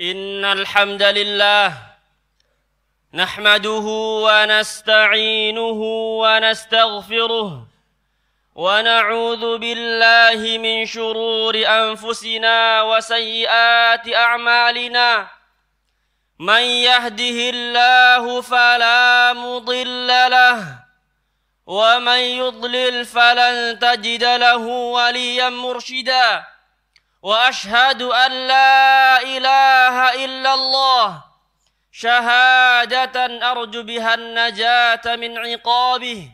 إن الحمد لله نحمده ونستعينه ونستغفره ونعوذ بالله من شرور أنفسنا وسيئات أعمالنا من يهده الله فلا مضل له ومن يضلل فلن تجد له وليا مرشدا واشهد ان لا اله الا الله شهاده ارجو بها النجاه من عقابه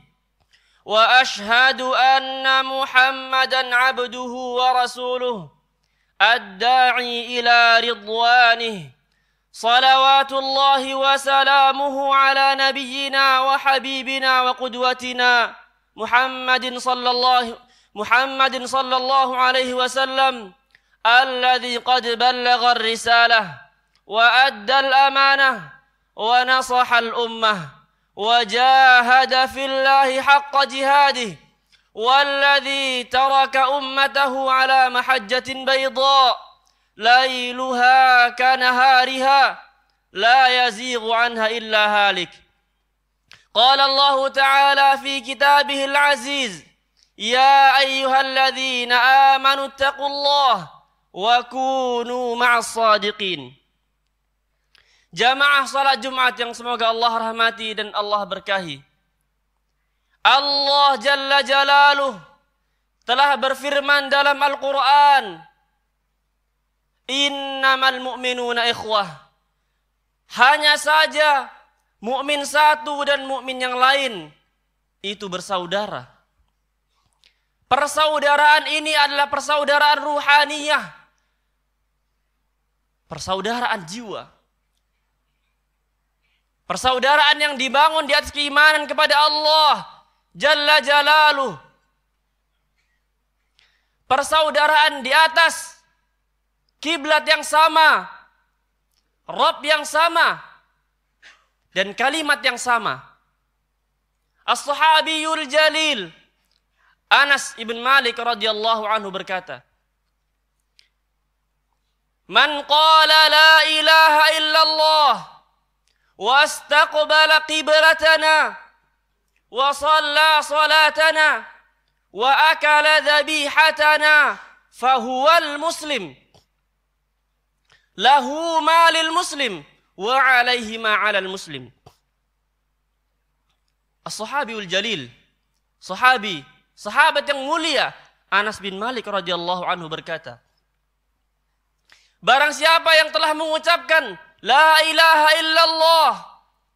واشهد ان محمدا عبده ورسوله الداعي الى رضوانه صلوات الله وسلامه على نبينا وحبيبنا وقدوتنا محمد صلى الله محمد صلى الله عليه وسلم الذي قد بلغ الرسالة وأدى الأمانة ونصح الأمة وجاهد في الله حق جهاده والذي ترك أمته على محجة بيضاء ليلها كنهارها لا يزيغ عنها إلا هالك قال الله تعالى في كتابه العزيز يا أيها الذين آمنوا اتقوا الله Wa kunu ma'as-sadiqin. Jamaah salat Jumat yang semoga Allah rahmati dan Allah berkahi. Allah Jalla Jalaluh telah berfirman dalam Al-Quran. Innamal mu'minuna ikhwah. Hanya saja mukmin satu dan mukmin yang lain itu bersaudara. Persaudaraan ini adalah persaudaraan ruhaniyah persaudaraan jiwa. Persaudaraan yang dibangun di atas keimanan kepada Allah Jalla Jalaluh. Persaudaraan di atas kiblat yang sama, Rob yang sama, dan kalimat yang sama. As-sahabiyul jalil Anas ibn Malik radhiyallahu anhu berkata, من قال لا إله إلا الله واستقبل قبلتنا وصلى صلاتنا وأكل ذبيحتنا فهو المسلم له ما للمسلم وعليه ما على المسلم الصحابي الجليل صحابي صحابه yang انس بن مالك رضي الله عنه berkata Barang siapa yang telah mengucapkan La ilaha illallah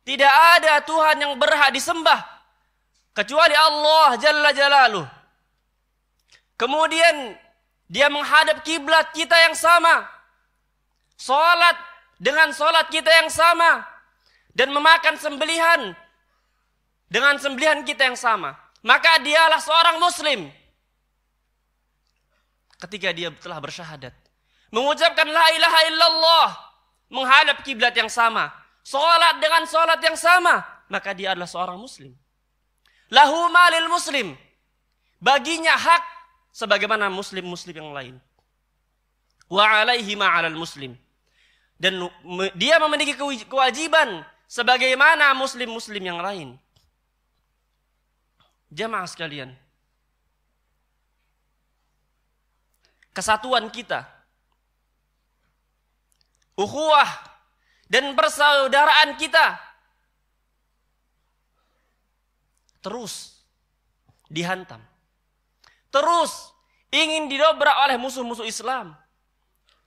Tidak ada Tuhan yang berhak disembah Kecuali Allah Jalla Jalalu Kemudian dia menghadap kiblat kita yang sama Salat dengan salat kita yang sama Dan memakan sembelihan Dengan sembelihan kita yang sama Maka dialah seorang muslim Ketika dia telah bersyahadat mengucapkan la ilaha illallah, menghadap kiblat yang sama, salat dengan salat yang sama, maka dia adalah seorang muslim. Lahu malil muslim. Baginya hak sebagaimana muslim-muslim yang lain. Wa alaihi ma'alal muslim. Dan dia memiliki kewajiban sebagaimana muslim-muslim yang lain. jemaah sekalian. Kesatuan kita ukhuwah dan persaudaraan kita terus dihantam. Terus ingin didobrak oleh musuh-musuh Islam.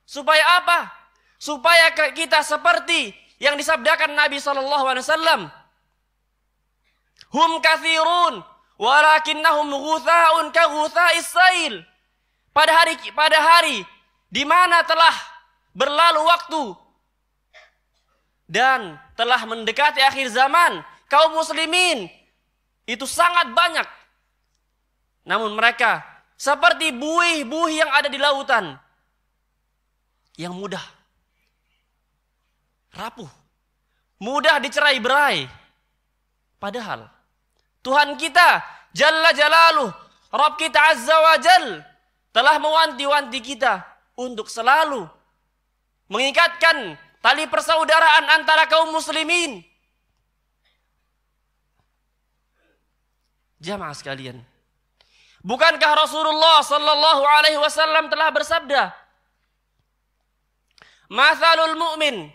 Supaya apa? Supaya kita seperti yang disabdakan Nabi Shallallahu Alaihi Wasallam. Hum kathirun, walakinnahum ghuthaun ka ghutha'is sail. Pada hari pada hari di mana telah berlalu waktu dan telah mendekati akhir zaman kaum muslimin itu sangat banyak namun mereka seperti buih-buih yang ada di lautan yang mudah rapuh mudah dicerai berai padahal Tuhan kita jalla jalaluh Rabb kita azza wa jal telah mewanti-wanti kita untuk selalu mengikatkan tali persaudaraan antara kaum muslimin. Jamaah sekalian, bukankah Rasulullah sallallahu alaihi wasallam telah bersabda, "Mathalul mu'min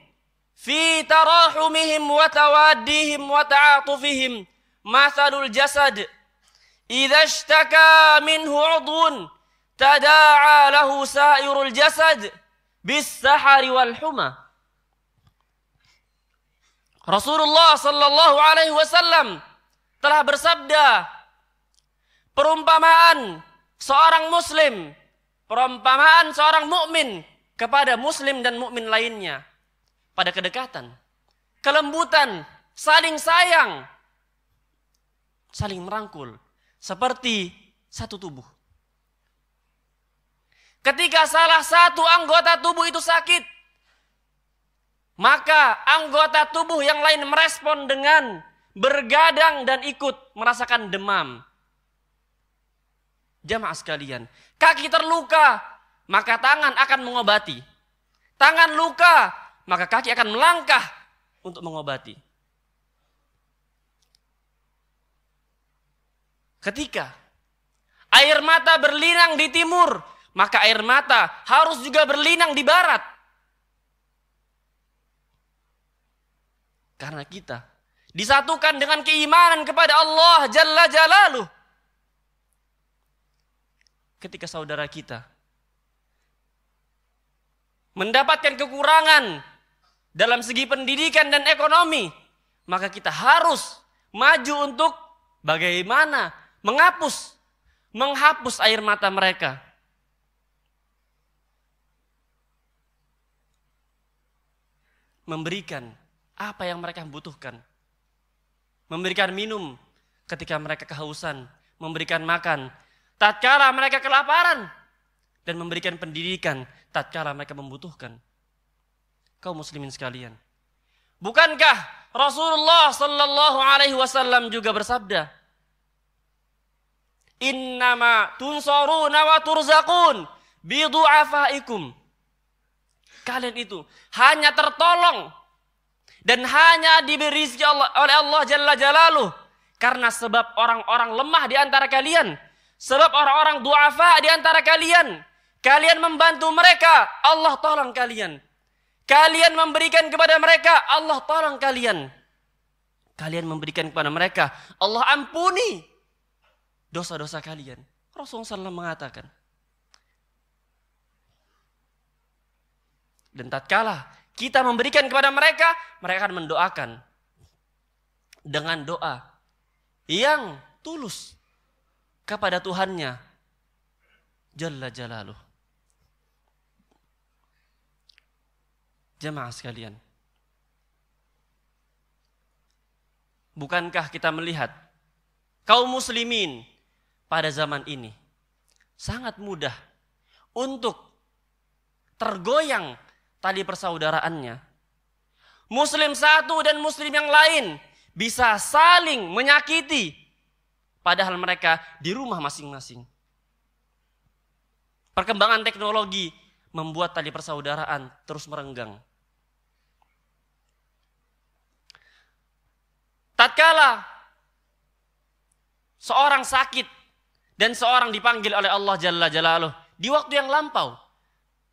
fi tarahumihim wa tawaddihim wa ta'atufihim mathalul jasad idha ishtaka minhu udhun tada'a lahu sa'irul jasad." bisahari wal huma. Rasulullah sallallahu alaihi wasallam telah bersabda perumpamaan seorang muslim, perumpamaan seorang mukmin kepada muslim dan mukmin lainnya pada kedekatan, kelembutan, saling sayang, saling merangkul seperti satu tubuh. Ketika salah satu anggota tubuh itu sakit, maka anggota tubuh yang lain merespon dengan bergadang dan ikut merasakan demam. Jamaah sekalian, kaki terluka, maka tangan akan mengobati. Tangan luka, maka kaki akan melangkah untuk mengobati. Ketika air mata berlinang di timur, maka air mata harus juga berlinang di barat. Karena kita disatukan dengan keimanan kepada Allah Jalla jalalu. Ketika saudara kita mendapatkan kekurangan dalam segi pendidikan dan ekonomi, maka kita harus maju untuk bagaimana menghapus menghapus air mata mereka memberikan apa yang mereka butuhkan. Memberikan minum ketika mereka kehausan, memberikan makan tatkala mereka kelaparan dan memberikan pendidikan tatkala mereka membutuhkan. Kau muslimin sekalian, bukankah Rasulullah Shallallahu Alaihi Wasallam juga bersabda, Innama tunsoruna wa turzakun bidu'afaikum. Kalian itu hanya tertolong dan hanya diberi rezeki oleh Allah Jalla Jalaluh karena sebab orang-orang lemah di antara kalian, sebab orang-orang duafa di antara kalian. Kalian membantu mereka, Allah tolong kalian. Kalian memberikan kepada mereka, Allah tolong kalian. Kalian memberikan kepada mereka, Allah ampuni dosa-dosa kalian. Rasulullah SAW mengatakan, Dan tatkala kita memberikan kepada mereka, mereka akan mendoakan dengan doa yang tulus kepada Tuhannya Jalla Jalaluh. Jemaah sekalian. Bukankah kita melihat kaum muslimin pada zaman ini sangat mudah untuk tergoyang tali persaudaraannya. Muslim satu dan muslim yang lain bisa saling menyakiti padahal mereka di rumah masing-masing. Perkembangan teknologi membuat tali persaudaraan terus merenggang. Tatkala seorang sakit dan seorang dipanggil oleh Allah Jalla Jalaluh di waktu yang lampau,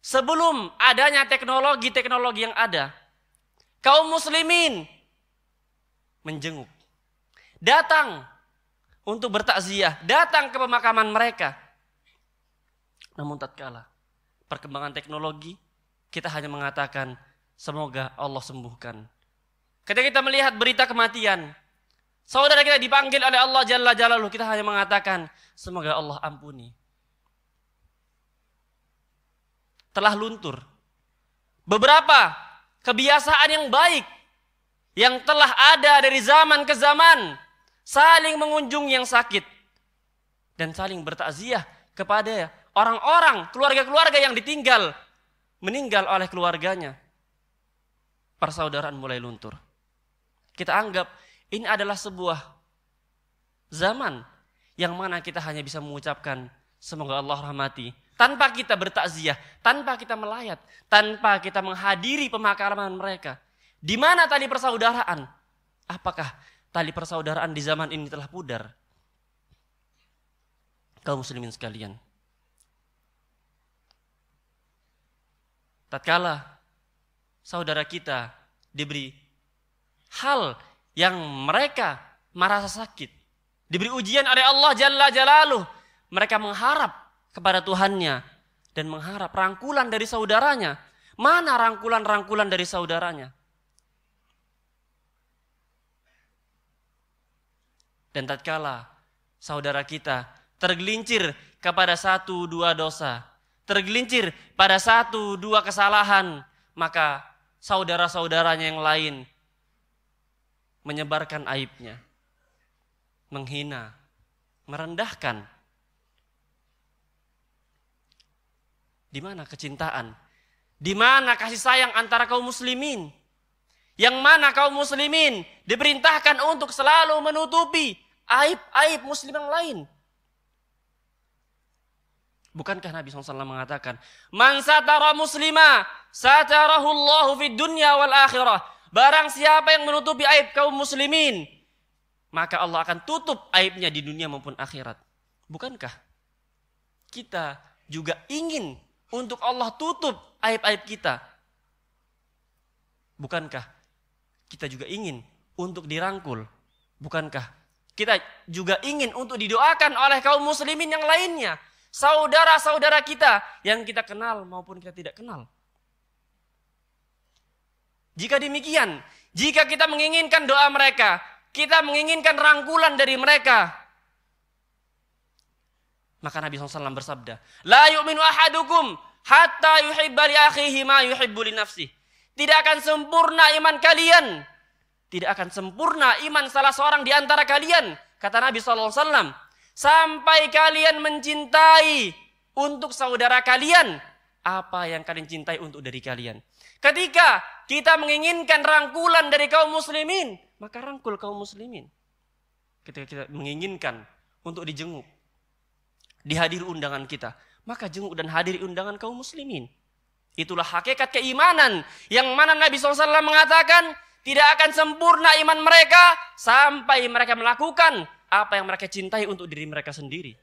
Sebelum adanya teknologi-teknologi yang ada, kaum muslimin menjenguk. Datang untuk bertakziah, datang ke pemakaman mereka. Namun tatkala perkembangan teknologi, kita hanya mengatakan semoga Allah sembuhkan. Ketika kita melihat berita kematian, saudara kita dipanggil oleh Allah Jalla Jalaluh, kita hanya mengatakan semoga Allah ampuni. telah luntur. Beberapa kebiasaan yang baik yang telah ada dari zaman ke zaman saling mengunjungi yang sakit dan saling bertakziah kepada orang-orang, keluarga-keluarga yang ditinggal, meninggal oleh keluarganya. Persaudaraan mulai luntur. Kita anggap ini adalah sebuah zaman yang mana kita hanya bisa mengucapkan semoga Allah rahmati tanpa kita bertakziah, tanpa kita melayat, tanpa kita menghadiri pemakaman mereka. Di mana tali persaudaraan? Apakah tali persaudaraan di zaman ini telah pudar? Kaum muslimin sekalian. Tatkala saudara kita diberi hal yang mereka merasa sakit, diberi ujian oleh Allah Jalla Jalaluh, mereka mengharap kepada Tuhannya dan mengharap rangkulan dari saudaranya. Mana rangkulan-rangkulan dari saudaranya? Dan tatkala saudara kita tergelincir kepada satu dua dosa, tergelincir pada satu dua kesalahan, maka saudara-saudaranya yang lain menyebarkan aibnya, menghina, merendahkan Di mana kecintaan? Di mana kasih sayang antara kaum muslimin? Yang mana kaum muslimin diperintahkan untuk selalu menutupi aib-aib muslim yang lain. Bukankah Nabi SAW mengatakan, Man satara muslima, satarahullahu fid dunya wal akhirah. Barang siapa yang menutupi aib kaum muslimin, maka Allah akan tutup aibnya di dunia maupun akhirat. Bukankah kita juga ingin untuk Allah tutup aib-aib kita. Bukankah kita juga ingin untuk dirangkul? Bukankah kita juga ingin untuk didoakan oleh kaum muslimin yang lainnya? Saudara-saudara kita yang kita kenal maupun kita tidak kenal. Jika demikian, jika kita menginginkan doa mereka, kita menginginkan rangkulan dari mereka, maka Nabi SAW bersabda, La yu'minu ahadukum hatta yuhibba akhihi ma yuhibbu nafsi. Tidak akan sempurna iman kalian. Tidak akan sempurna iman salah seorang di antara kalian. Kata Nabi SAW. Sampai kalian mencintai untuk saudara kalian. Apa yang kalian cintai untuk dari kalian. Ketika kita menginginkan rangkulan dari kaum muslimin. Maka rangkul kaum muslimin. Ketika kita menginginkan untuk dijenguk dihadiri undangan kita. Maka jenguk dan hadiri undangan kaum muslimin. Itulah hakikat keimanan yang mana Nabi SAW mengatakan tidak akan sempurna iman mereka sampai mereka melakukan apa yang mereka cintai untuk diri mereka sendiri.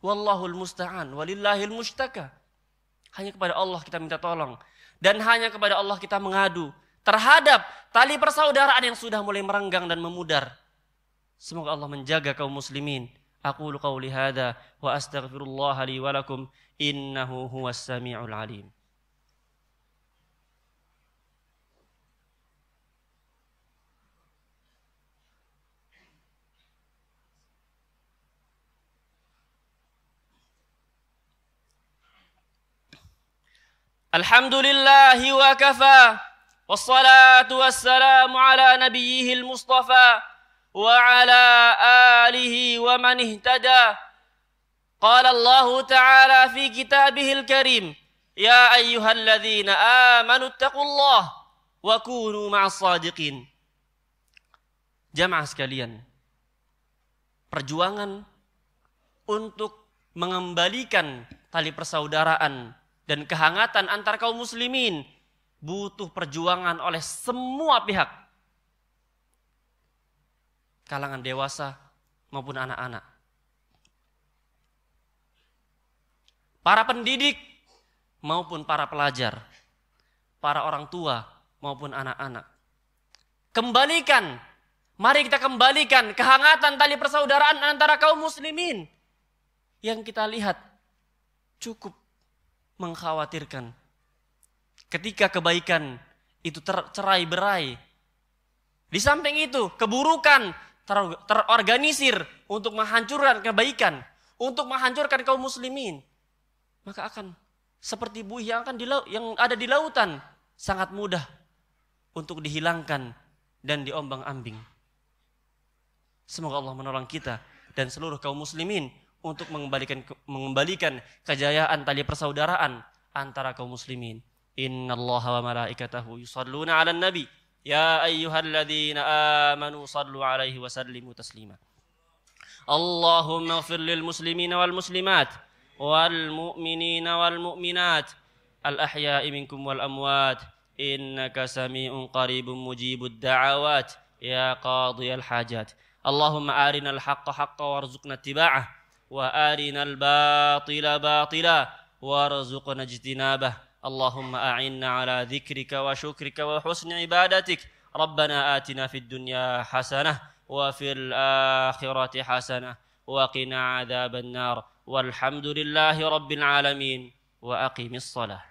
Wallahul musta'an walillahil mustaka. Hanya kepada Allah kita minta tolong dan hanya kepada Allah kita mengadu terhadap tali persaudaraan yang sudah mulai merenggang dan memudar. Semoga Allah menjaga kaum muslimin. Aku qauli hadza wa astaghfirullah li wa lakum innahu huwas samiul alim. Alhamdulillahi wa kafaa والصلاة والسلام على نبيه المصطفى وعلى آله ومن اهتدى قال الله تعالى في كتابه الكريم يا أيها الذين آمنوا اتقوا الله وكونوا مع الصادقين جمع sekalian, perjuangan untuk mengembalikan tali persaudaraan dan kehangatan antar kaum muslimin butuh perjuangan oleh semua pihak. Kalangan dewasa maupun anak-anak. Para pendidik maupun para pelajar. Para orang tua maupun anak-anak. Kembalikan, mari kita kembalikan kehangatan tali persaudaraan antara kaum muslimin. Yang kita lihat cukup mengkhawatirkan ketika kebaikan itu tercerai berai. Di samping itu, keburukan terorganisir untuk menghancurkan kebaikan, untuk menghancurkan kaum muslimin. Maka akan seperti buih yang akan di yang ada di lautan, sangat mudah untuk dihilangkan dan diombang-ambing. Semoga Allah menolong kita dan seluruh kaum muslimin untuk mengembalikan mengembalikan kejayaan tali persaudaraan antara kaum muslimin. إن الله وملائكته يصلون على النبي يا أيها الذين آمنوا صلوا عليه وسلموا تسليما اللهم اغفر للمسلمين والمسلمات والمؤمنين والمؤمنات الأحياء منكم والأموات إنك سميع قريب مجيب الدعوات يا قاضي الحاجات اللهم آرنا الحق حقا وارزقنا اتباعه وآرنا الباطل باطلا وارزقنا اجتنابه اللهم أعنا على ذكرك وشكرك وحسن عبادتك ربنا آتنا في الدنيا حسنة وفي الآخرة حسنة وقنا عذاب النار والحمد لله رب العالمين وأقم الصلاة